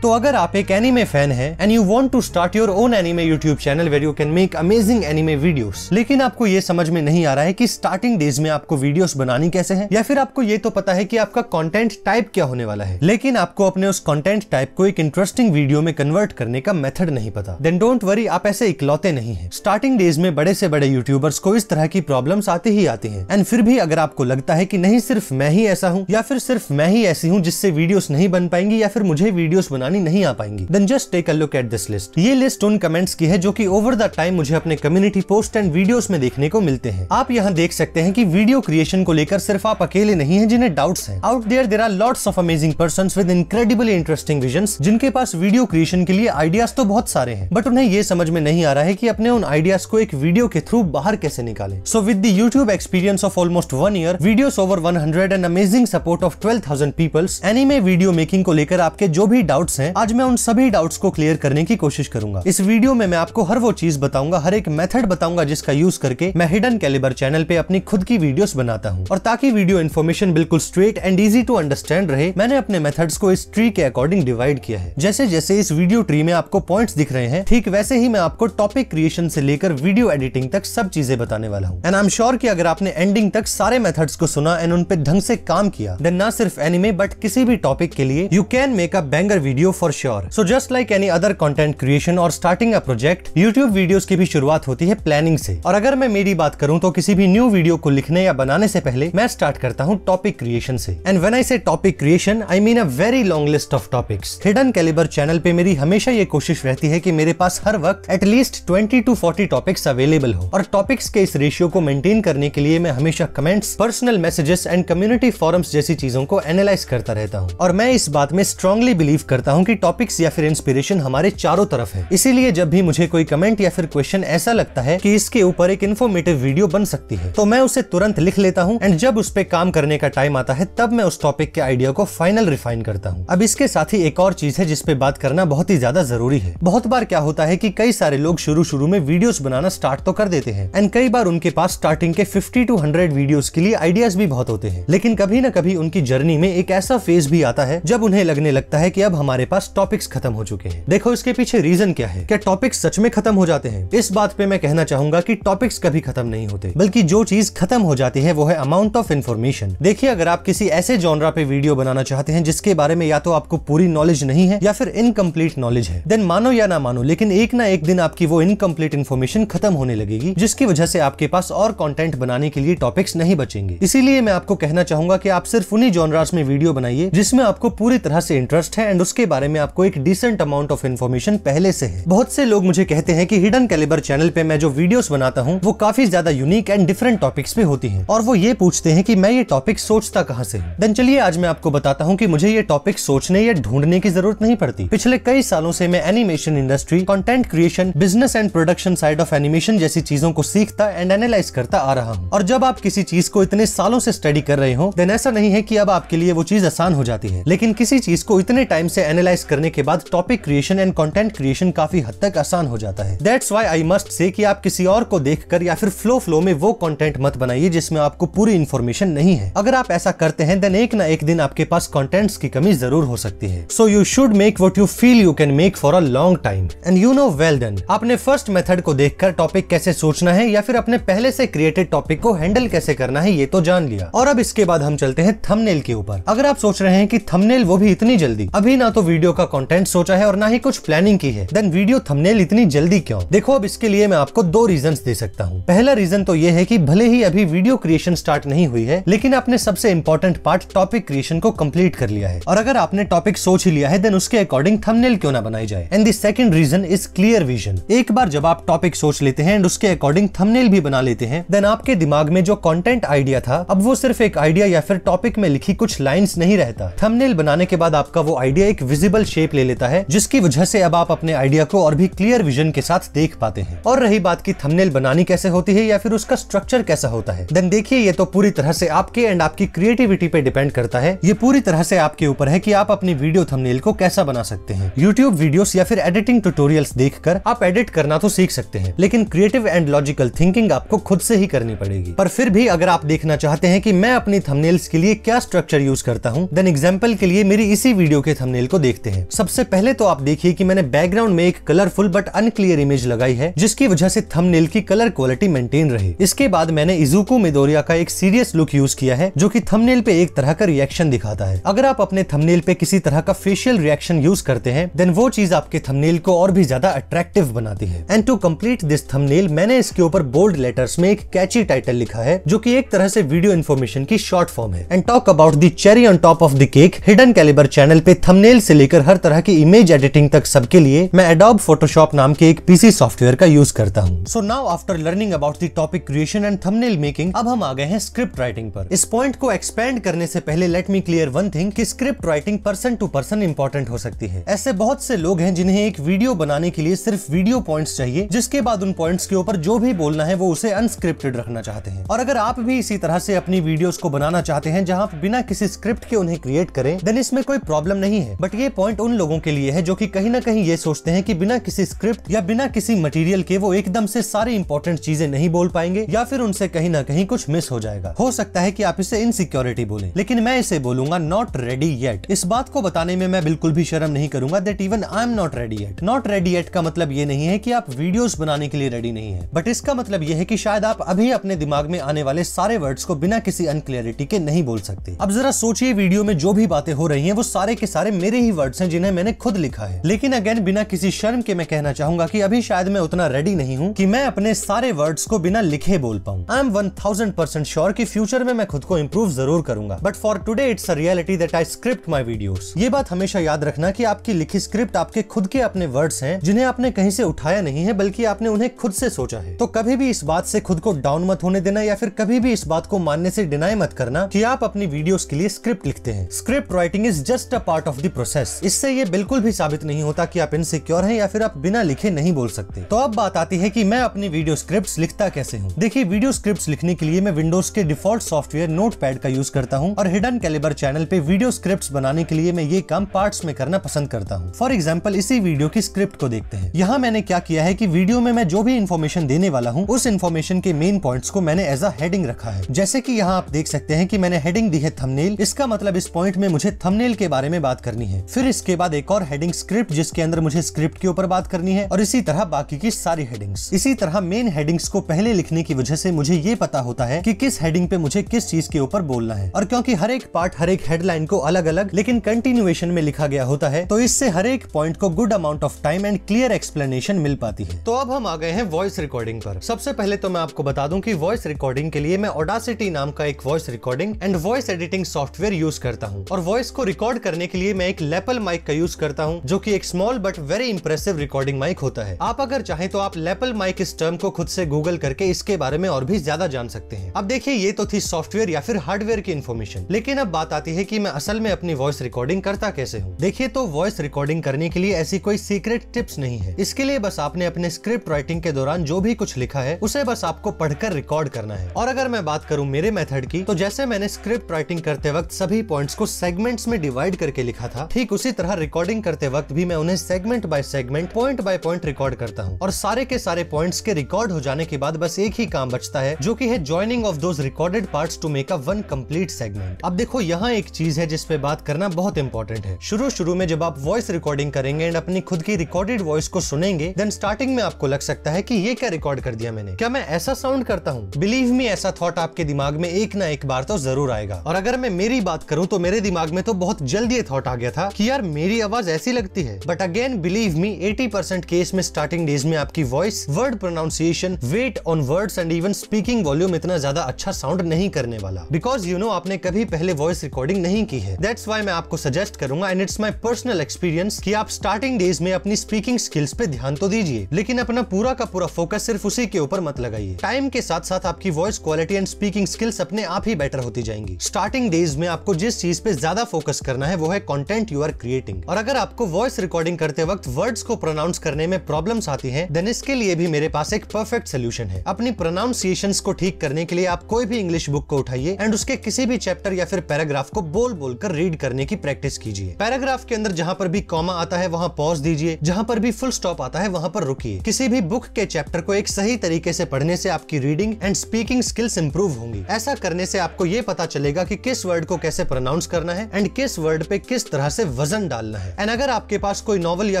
तो अगर आप एक एनिमे फैन है and you want to start your own anime YouTube channel where you can make amazing anime videos लेकिन आपको ये समझ में नहीं आ रहा है कि स्टार्टिंग डेज में आपको वीडियोस बनानी कैसे है या फिर आपको ये तो पता है कि आपका कॉन्टेंट टाइप क्या होने वाला है लेकिन आपको अपने उस कॉन्टेंट टाइप को एक इंटरेस्टिंग वीडियो में कन्वर्ट करने का मेथड नहीं पता देन डोंट वरी आप ऐसे इकलौते नहीं है स्टार्टिंग डेज में बड़े से बड़े यूट्यूबर्स को इस तरह की प्रॉब्लम आती ही आती है एंड फिर भी अगर आपको लगता है की नहीं सिर्फ मैं ही ऐसा हूँ या फिर सिर्फ मैं ही ऐसी हूँ जिससे वीडियोस नहीं बन पाएंगी या फिर मुझे वीडियोस बनानी आसानी नहीं आ पाएंगी then just take a look at this list ये लिस्ट उन कमेंट्स की है जो कि ओवर द टाइम मुझे अपने कम्युनिटी पोस्ट एंड वीडियो में देखने को मिलते हैं आप यहाँ देख सकते हैं की वीडियो क्रिएशन को लेकर सिर्फ आप अकेले नहीं है जिन्हें डाउट है out there there are lots of amazing person with incredibly interesting vision जिनके पास वीडियो क्रिएशन के लिए आइडियाज तो बहुत सारे हैं बट उन्हें ये समझ में नहीं आ रहा है कि अपने उन आइडियाज को एक वीडियो के थ्रू बाहर कैसे निकाले so with YouTube experience of almost one year video over one hundred and amazing support of twelve thousand peoples anime video making को लेकर आपके जो भी डाउट्स डाउट्स हैं आज मैं उन सभी डाउट्स को क्लियर करने की कोशिश करूंगा इस वीडियो में मैं आपको हर वो चीज बताऊंगा हर एक मेथड बताऊंगा जिसका यूज करके मैं हिडन कैलिबर चैनल पे अपनी खुद की वीडियोस बनाता हूँ और ताकि वीडियो इन्फॉर्मेशन बिल्कुल straight and easy to understand रहे मैंने अपने मेथड्स को इस ट्री के अकॉर्डिंग डिवाइड किया है जैसे जैसे इस वीडियो ट्री में आपको पॉइंट दिख रहे हैं ठीक वैसे ही मैं आपको टॉपिक क्रिएशन से लेकर वीडियो एडिटिंग तक सब चीजें बताने वाला हूँ एंड आई एम श्योर की अगर आपने एंडिंग तक सारे मेथड्स को सुना एंड उन ढंग से काम किया देन ना सिर्फ एनिमे बट किसी भी टॉपिक के लिए you can make a banger video video for sure so just like any other content creation और starting a project YouTube videos की भी शुरुआत होती है प्लानिंग से और अगर मैं मेरी बात करूं तो किसी भी न्यू वीडियो को लिखने या बनाने से पहले मैं स्टार्ट करता हूं टॉपिक क्रिएशन से and when I say topic creation I mean a very long list of topics Hidden Caliber channel पे मेरी हमेशा ये कोशिश रहती है कि मेरे पास हर वक्त at least twenty to forty topics available हो और टॉपिक्स के इस रेशियो को मेंटेन करने के लिए मैं हमेशा comments personal messages and community forums जैसी चीजों को एनालाइज करता रहता हूँ और मैं इस बात में स्ट्रांगली बिलीव करता हूँ हूँ कि टॉपिक्स या फिर इंस्पिरेशन हमारे चारों तरफ है इसीलिए जब भी मुझे कोई कमेंट या फिर क्वेश्चन ऐसा लगता है की इसके ऊपर एक इन्फॉर्मेटिव वीडियो बन सकती है तो मैं उसे तुरंत लिख लेता हूँ एंड जब उस पर काम करने का टाइम आता है तब मैं उस टॉपिक के आइडिया को फाइनल रिफाइन करता हूँ अब इसके साथ ही एक और चीज है जिसपे बात करना बहुत ही ज्यादा जरूरी है बहुत बार क्या होता है की कई सारे लोग शुरू शुरू में वीडियोस बनाना स्टार्ट तो कर देते हैं एंड कई बार उनके पास स्टार्टिंग के 50 टू 100 वीडियोस के लिए आइडियाज भी बहुत होते हैं लेकिन कभी ना कभी उनकी जर्नी में एक ऐसा फेज भी आता है जब उन्हें लगने लगता है की अब हमारे मेरे पास टॉपिक्स खत्म हो चुके हैं देखो इसके पीछे रीजन क्या है क्या टॉपिक्स सच में खत्म हो जाते हैं इस बात पे मैं कहना चाहूंगा कि टॉपिक्स कभी खत्म नहीं होते बल्कि जो चीज खत्म हो जाती है वो है अमाउंट ऑफ इन्फॉर्मेशन देखिए अगर आप किसी ऐसे जॉनरा पे वीडियो बनाना चाहते हैं जिसके बारे में या तो आपको पूरी नॉलेज नहीं है या फिर इनकम्प्लीट नॉलेज है देन मानो या ना मानो लेकिन एक ना एक दिन आपकी वो इनकम्प्लीट इन्फॉर्मेशन खत्म होने लगेगी जिसकी वजह से आपके पास और कंटेंट बनाने के लिए टॉपिक्स नहीं बचेंगे इसीलिए मैं आपको कहना चाहूंगा कि आप सिर्फ उन्हीं जॉनरास में वीडियो बनाइए जिसमें आपको पूरी तरह से इंटरेस्ट है एंड उसके बाद बारे में आपको एक डिसेंट अमाउंट ऑफ इन्फॉर्मेशन पहले से है बहुत से लोग मुझे कहते हैं कि हिडन कैलिबर चैनल पे मैं जो वीडियोस बनाता हूँ वो काफी ज्यादा यूनिक एंड डिफरेंट टॉपिक्स पे होती है और वो ये पूछते हैं की मैं ये टॉपिक सोचता कहाँ से देन चलिए आज मैं आपको बताता हूँ की मुझे ये टॉपिक सोचने या ढूंढने की जरूरत नहीं पड़ती पिछले कई सालों से मैं animation industry content creation business and production side of animation जैसी चीजों को सीखता एंड एनालाइज करता आ रहा हूँ और जब आप किसी चीज को इतने सालों से स्टडी कर रहे हो देन ऐसा नहीं है की अब आपके लिए वो चीज आसान हो जाती है लेकिन किसी चीज को इतने टाइम से एनालाइज रियलाइज करने के बाद topic creation and content creation काफी हद तक आसान हो जाता है that's why I must say कि आप किसी और को देखकर या फिर फ्लो फ्लो में वो कंटेंट मत बनाइए जिसमें आपको पूरी इन्फॉर्मेशन नहीं है अगर आप ऐसा करते हैं देन एक ना एक दिन आपके पास कॉन्टेंट की कमी जरूर हो सकती है so you should make what you feel you can make for a long time and you know well done आपने फर्स्ट मेथड को देखकर टॉपिक कैसे सोचना है या फिर अपने पहले से क्रिएटेड टॉपिक को हैंडल कैसे करना है ये तो जान लिया और अब इसके बाद हम चलते हैं थंबनेल के ऊपर अगर आप सोच रहे हैं कि थंबनेल वो भी इतनी जल्दी अभी ना तो वीडियो वीडियो का कंटेंट सोचा है और ना ही कुछ प्लानिंग की है देन वीडियो थंबनेल इतनी जल्दी क्यों देखो अब इसके लिए मैं आपको दो रीजन दे सकता हूँ पहला रीजन तो ये है की भले ही अभी वीडियो क्रिएशन स्टार्ट नहीं हुई है लेकिन आपने सबसे इम्पोर्टेंट पार्ट टॉपिक क्रिएशन को कम्प्लीट कर लिया है और अगर आपने टॉपिक सोच ही लिया है देन उसके अकॉर्डिंग थमनेल क्यों ना बनाई जाए and the second reason is clear vision एक बार जब आप टॉपिक सोच लेते हैं एंड उसके अकॉर्डिंग थमनेल भी बना लेते हैं देन आपके दिमाग में जो कंटेंट आइडिया था अब वो सिर्फ एक आइडिया या फिर टॉपिक में लिखी कुछ लाइंस नहीं रहता थंबनेल बनाने के बाद आपका वो आइडिया एक विजिबल विजिबल शेप ले लेता है जिसकी वजह से अब आप अपने आइडिया को और भी क्लियर विजन के साथ देख पाते हैं और रही बात की थंबनेल बनानी कैसे होती है या फिर उसका स्ट्रक्चर कैसा होता है देन देखिए ये तो पूरी तरह से आपके एंड आपकी क्रिएटिविटी पे डिपेंड करता है ये पूरी तरह से आपके ऊपर है की आप अपनी वीडियो थमनेल को कैसा बना सकते हैं यूट्यूब वीडियो या फिर एडिटिंग टूटोरियल देख आप एडिट करना तो सीख सकते हैं लेकिन क्रिएटिव एंड लॉजिकल थिंकिंग आपको खुद से ही करनी पड़ेगी पर फिर भी अगर आप देखना चाहते हैं की मैं अपनी थमनेल्स के लिए क्या स्ट्रक्चर यूज करता हूँ देन एग्जाम्पल के लिए मेरी इसी वीडियो के थमनेल को देखते हैं सबसे पहले तो आप देखिए कि मैंने बैकग्राउंड में एक कलरफुल बट अनक्लियर इमेज लगाई है जिसकी वजह से थंबनेल की कलर क्वालिटी मेंटेन रहे इसके बाद मैंने इजुको मेदोरिया का एक सीरियस लुक यूज किया है जो की थमनेल पे एक तरह का रिएक्शन दिखाता है अगर आप अपने थमनेल पे किसी तरह का फेशियल रिएक्शन यूज करते हैं देन वो चीज आपके थमनेल को और भी ज्यादा अट्रैक्टिव बनाती है and to complete this thumbnail मैंने इसके ऊपर बोल्ड लेटर्स में एक कैची टाइटल लिखा है जो की एक तरह से वीडियो इन्फॉर्मेशन की शॉर्ट फॉर्म है and talk about the cherry on top of the cake Hidden Caliber channel पे थमनेल से लेकर हर तरह की इमेज एडिटिंग तक सबके लिए मैं एडोब फोटोशॉप नाम के एक पीसी सॉफ्टवेयर का यूज करता हूँ so now after learning about the topic creation and thumbnail making अब हम आ गए हैं स्क्रिप्ट राइटिंग पर इस पॉइंट को एक्सपेंड करने से पहले let me clear one thing कि script writing person to person important हो सकती है ऐसे बहुत से लोग हैं जिन्हें एक वीडियो बनाने के लिए सिर्फ वीडियो पॉइंट्स चाहिए जिसके बाद उन पॉइंट्स के ऊपर जो भी बोलना है वो उसे अनस्क्रिप्टेड रखना चाहते हैं और अगर आप भी इसी तरह से अपनी वीडियोस को बनाना चाहते हैं जहां बिना किसी स्क्रिप्ट के उन्हें क्रिएट करें देन इसमें कोई प्रॉब्लम नहीं है बट ये ये पॉइंट उन लोगों के लिए है जो कि कहीं ना कहीं ये सोचते हैं कि बिना किसी स्क्रिप्ट या बिना किसी मटेरियल के वो एकदम से सारी इंपॉर्टेंट चीजें नहीं बोल पाएंगे या फिर उनसे कहीं ना कहीं कुछ मिस हो जाएगा हो सकता है कि आप इसे इनसिक्योरिटी बोले लेकिन मैं इसे बोलूंगा नॉट रेडी येट इस बात को बताने में मैं बिल्कुल भी शर्म नहीं करूंगा that even I am not ready yet not ready yet का मतलब ये नहीं है की आप वीडियोस बनाने के लिए रेडी नहीं है बट इसका मतलब ये है की शायद आप अभी अपने दिमाग में आने वाले सारे वर्ड्स को बिना किसी अनक्लियरिटी के नहीं बोल सकते अब जरा सोचिए वीडियो में जो भी बातें हो रही है वो सारे के सारे मेरे ही वर्ड्स हैं जिन्हें मैंने खुद लिखा है लेकिन अगेन बिना किसी शर्म के मैं कहना चाहूंगा कि अभी शायद मैं उतना रेडी नहीं हूँ कि मैं अपने सारे वर्ड्स को बिना लिखे बोल पाऊँ I am one thousand percent sure की फ्यूचर में मैं खुद को इम्प्रूव जरूर करूंगा but for today it's a reality that I script my video ये बात हमेशा याद रखना की आपकी लिखी स्क्रिप्ट आपके खुद के अपने वर्ड्स है जिन्हें आपने कहीं से उठाया नहीं है बल्कि आपने उन्हें खुद से सोचा है तो कभी भी इस बात से खुद को डाउन मत होने देना या फिर कभी भी इस बात को मानने से डिनाई मत करना कि आप अपनी वीडियोस के लिए स्क्रिप्ट लिखते हैं script writing is just a part of the process boys इससे ये बिल्कुल भी साबित नहीं होता कि आप इनसिक्योर हैं या फिर आप बिना लिखे नहीं बोल सकते तो अब बात आती है कि मैं अपनी वीडियो स्क्रिप्ट लिखता कैसे हूँ देखिए वीडियो स्क्रिप्ट लिखने के लिए मैं विंडोज के डिफॉल्ट सॉफ्टवेयर नोट का यूज करता हूँ और हिडन कैलिबर चैनल पे वीडियो स्क्रिप्ट बनाने के लिए मैं ये काम पार्ट में करना पसंद करता हूँ फॉर एग्जाम्पल इसी वीडियो की स्क्रिप्ट को देखते हैं यहाँ मैंने क्या किया है की वीडियो में मैं जो भी इन्फॉर्मेशन देने वाला हूँ उस इन्फॉर्मेशन के मेन पॉइंट को मैंने एज अ हेडिंग रखा है जैसे की यहाँ आप देख सकते हैं की मैंने हेडिंग दी है थमनेल इसका मतलब इस पॉइंट में मुझे थमनेल के बारे में बात करनी है फिर इसके बाद एक और हेडिंग स्क्रिप्ट जिसके अंदर मुझे स्क्रिप्ट के ऊपर बात करनी है और इसी तरह बाकी की सारी हेडिंग्स इसी तरह मेन हेडिंग्स को पहले लिखने की वजह से मुझे ये पता होता है कि किस हेडिंग पे मुझे किस चीज के ऊपर बोलना है और क्योंकि हर एक पार्ट हर एक हेडलाइन को अलग अलग लेकिन कंटिन्यूएशन में लिखा गया होता है तो इससे हर एक पॉइंट को good amount of time and clear explanation मिल पाती है तो अब हम आ गए हैं वॉइस रिकॉर्डिंग पर सबसे पहले तो मैं आपको बता दूं कि वॉइस रिकॉर्डिंग के लिए मैं ओडासिटी नाम का एक voice recording and voice editing software use करता हूँ और वॉइस को रिकॉर्ड करने के लिए मैं एक लैप लेपल माइक का यूज करता हूँ जो की एक small but very impressive recording mic होता है आप अगर चाहें तो आप लेपल माइक इस टर्म को खुद से गूगल करके इसके बारे में और भी ज्यादा जान सकते हैं अब देखिए ये तो थी सॉफ्टवेयर या फिर हार्डवेयर की इन्फॉर्मेशन लेकिन अब बात आती है की मैं असल में अपनी वॉइस रिकॉर्डिंग करता कैसे हूँ देखिए तो वॉइस रिकॉर्डिंग करने के लिए ऐसी कोई सीक्रेट टिप्स नहीं है इसके लिए बस आपने अपने स्क्रिप्ट राइटिंग के दौरान जो भी कुछ लिखा है उसे बस आपको पढ़कर रिकॉर्ड करना है और अगर मैं बात करूँ मेरे मेथड की तो जैसे मैंने स्क्रिप्ट राइटिंग करते वक्त सभी पॉइंट्स को सेगमेंट्स में डिवाइड करके लिखा था ठीक उसी तरह रिकॉर्डिंग करते वक्त भी मैं उन्हें segment by segment point by point record करता हूँ और सारे के सारे पॉइंट्स के रिकॉर्ड हो जाने के बाद बस एक ही काम बचता है जो की है joining of those recorded part to make a one complete segment अब देखो यहाँ एक चीज है जिसपे बात करना बहुत इंपॉर्टेंट है शुरू शुरू में जब आप वॉइस रिकॉर्डिंग करेंगे एंड अपनी खुद की रिकॉर्डेड वॉइस को सुनेंगे देन स्टार्टिंग में आपको लग सकता है की ये क्या रिकॉर्ड कर दिया मैंने क्या मैं ऐसा साउंड करता हूँ बिलीव मी ऐसा थॉट आपके दिमाग में एक ना एक बार तो जरूर आएगा और अगर मैं मेरी बात करूँ तो मेरे दिमाग में तो बहुत जल्दी ये थॉट आ गया था कि यार मेरी आवाज ऐसी लगती है but again believe me 80% case में स्टार्टिंग डेज में आपकी voice word pronunciation weight on words and even speaking volume इतना ज्यादा अच्छा साउंड नहीं करने वाला बिकॉज यू नो आपने कभी पहले वॉइस रिकॉर्डिंग नहीं की है दैट्स वाई मैं आपको सजेस्ट करूंगा and it's my personal experience की आप स्टार्टिंग डेज में अपनी स्पीकिंग स्किल्स पे ध्यान तो दीजिए लेकिन अपना पूरा का पूरा फोकस सिर्फ उसी के ऊपर मत लगाइए टाइम के साथ साथ आपकी voice quality and speaking skills अपने आप ही बेटर होती जाएंगी स्टार्टिंग डेज में आपको जिस चीज पे ज्यादा फोकस करना है वो है कॉन्टेंट यू आर क्रिएटिंग और अगर आपको वॉइस रिकॉर्डिंग करते वक्त वर्ड्स को प्रोनाउंस करने में प्रॉब्लम आती है देन इसके लिए भी मेरे पास एक परफेक्ट सोल्यूशन है अपनी प्रोनाउंसिएशन को ठीक करने के लिए आप कोई भी इंग्लिश बुक को उठाइए एंड उसके किसी भी चैप्टर या फिर पैराग्राफ को बोल बोल कर रीड करने की प्रैक्टिस कीजिए पैराग्राफ के अंदर जहाँ पर भी कॉमा आता है वहाँ पॉज दीजिए जहाँ पर भी फुल स्टॉप आता है वहाँ पर रुकिए किसी भी बुक के चैप्टर को एक सही तरीके से पढ़ने से आपकी reading and speaking skills improve होंगी ऐसा करने से आपको ये पता चलेगा कि किस वर्ड को कैसे प्रोनाउंस करना है एंड किस वर्ड पे किस तरह से वजन डालना है एंड अगर आपके पास कोई नॉवल या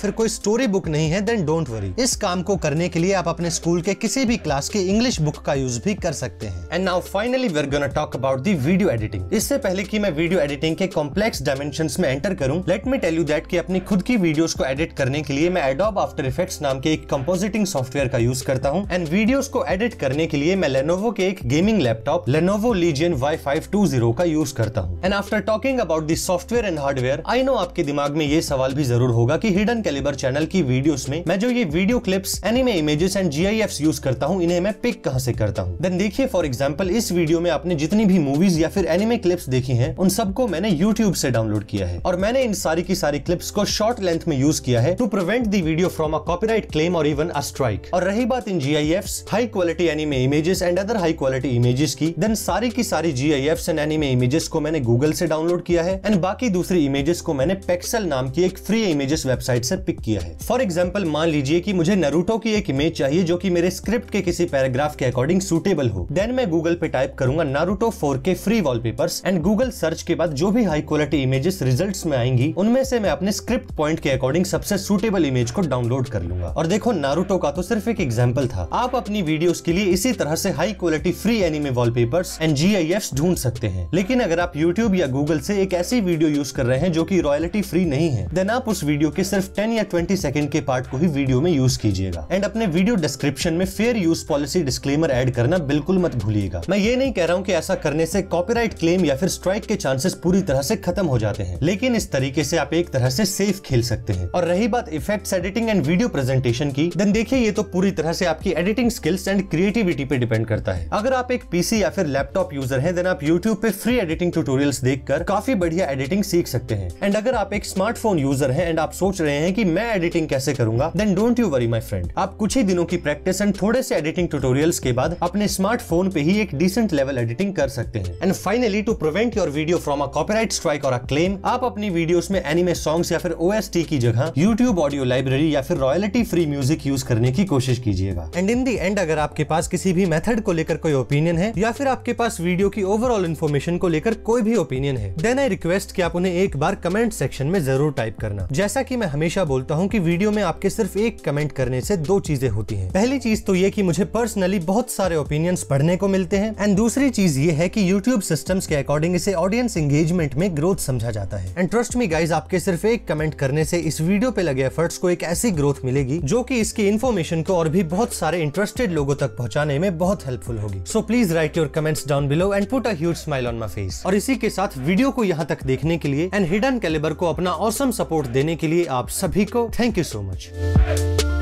फिर कोई स्टोरी बुक नहीं है देन डोंट वरी इस काम को करने के लिए आप अपने स्कूल के किसी भी क्लास के इंग्लिश बुक का यूज भी कर सकते हैं and now finally we are gonna talk about the video editing इससे पहले की मैं वीडियो एडिटिंग के कॉम्प्लेक्स डायमेंशन में एंटर करूँ let me tell you that की अपनी खुद की वीडियो को एडिट करने के लिए मैं एडोब आफ्टर इफेक्ट नाम के एक कम्पोजिटिंग सॉफ्टवेयर का यूज करता हूँ एंड वीडियो को एडिट करने के लिए मैं लेनोवो के एक gaming laptop Lenovo Legion Y five two zero का यूज करता हूँ and after talking about this software and hardware I know आपके दिमाग में ये सवाल भी जरूर होगा कि हिडन कैलिबर चैनल की वीडियोस में मैं जो ये video clips anime images and GIFs use करता हूँ इन्हें मैं पिक कहाँ से करता हूँ देन देखिए फॉर एग्जाम्पल इस वीडियो में आपने जितनी भी मूवीज या फिर एनिमे क्लिप्स देखी है उन सबको मैंने यूट्यूब से डाउनलोड किया है और मैंने इन सारी की सारी क्लिप्स को शॉर्ट लेंथ में यूज किया है to prevent the video from a copyright claim और इवन अ स्ट्राइक और रही बात इन एफ high quality anime images and other high quality images की देन सारी की सारी G I F and anime images को मैंने गूगल से डाउनलोड किया है एंड बाकी दूसरी इमेजेस को मैंने मैंने पेक्सल नाम की एक फ्री इमेजेस वेबसाइट से पिक किया है फॉर एग्जाम्पल मान लीजिए की मुझे नरूटो की एक इमेज चाहिए जो की मेरे स्क्रिप्ट के किसी पैराग्राफ के अकॉर्डिंग सुटेबल हो देन मैं गूगल पे टाइप करूंगा Naruto four K free wall and Google search के बाद जो भी हाई क्वालिटी इमेजेस रिजल्ट में आएंगी उनमें से मैं अपने स्क्रिप्ट पॉइंट के अकॉर्डिंग सबसे सुटेबल इमेज को डाउनलोड कर लूंगा और देखो नारूटो का तो सिर्फ एक एग्जाम्पल था आप अपनी वीडियो के लिए इसी तरह से high quality free anime wallpapers and G ढूंढ सकते हैं लेकिन अगर आप यूट्यूब या गूगल से एक ऐसी वीडियो यूज कर रहे हैं जो की रॉयल क्वालिटी फ्री नहीं है देन आप उस वीडियो के सिर्फ 10 या 20 सेकंड के पार्ट को ही वीडियो में यूज कीजिएगा एंड अपने वीडियो डिस्क्रिप्शन में fair use policy disclaimer add करना बिल्कुल मत भूलिएगा मैं ये नहीं कह रहा हूँ की ऐसा करने से कॉपीराइट क्लेम या फिर स्ट्राइक के चांसेस पूरी तरह से खत्म हो जाते हैं लेकिन इस तरीके से आप एक तरह से सेफ खेल सकते हैं और रही बात effect editing and video presentation की देन देखिए ये तो पूरी तरह से आपकी एडिटिंग स्किल्स एंड क्रिएटिविटी पे डिपेंड करता है अगर आप एक पीसी या फिर लैपटॉप यूजर हैं देन आप यूट्यूब पे फ्री एडिटिंग ट्यूटोरियल्स देखकर काफी बढ़िया एडिटिंग सीख सकते हैं एंड अगर अगर आप एक स्मार्टफोन यूजर हैं एंड आप सोच रहे हैं कि मैं एडिटिंग कैसे करूंगा then don't you worry my friend आप कुछ ही दिनों की प्रैक्टिस एंड थोड़े से एडिटिंग ट्यूटोरियल्स के बाद अपने स्मार्टफोन पे ही एक डिसेंट लेवल एडिटिंग कर सकते हैं and finally to prevent your video from a copyright strike और अ क्लेम आप अपनी वीडियोस में एनिमे सॉन्ग्स या फिर ओएसटी की जगह यूट्यूब ऑडियो लाइब्रेरी या फिर रॉयल्टी फ्री म्यूजिक यूज करने की कोशिश कीजिएगा एंड इन दी एंड अगर आपके पास किसी भी मेथड को लेकर कोई ओपिनियन है या फिर आपके पास वीडियो की ओवरऑल इन्फॉर्मेशन को लेकर कोई भी ओपिनियन है देन आई रिक्वेस्ट की आप उन्हें एक बार कमेंट सेक्शन में जरूर टाइप करना जैसा की मैं हमेशा बोलता हूँ की वीडियो में आपके सिर्फ एक कमेंट करने से दो चीजें होती है पहली चीज तो ये की मुझे पर्सनली बहुत सारे ओपिनियंस पढ़ने को मिलते हैं एंड दूसरी चीज ये है की यूट्यूब सिस्टम्स के अकॉर्डिंग इसे ऑडियंस एंगेजमेंट में ग्रोथ समझा जाता है एंड ट्रस्ट मी गाइज आपके सिर्फ एक कमेंट करने से इस वीडियो पे लगे एफर्ट्स को एक ऐसी ग्रोथ मिलेगी जो की इसकी इन्फॉर्मेशन को और भी बहुत सारे इंटरेस्टेड लोगों तक पहुंचाने में बहुत हेल्पफुल होगी so please write your comments down below and put a smile on my face और इसी के साथ वीडियो को यहाँ तक देखने के लिए एंड हिडन कैलेबर को अपना औसम सपोर्ट देने के लिए आप सभी को थैंक यू सो मच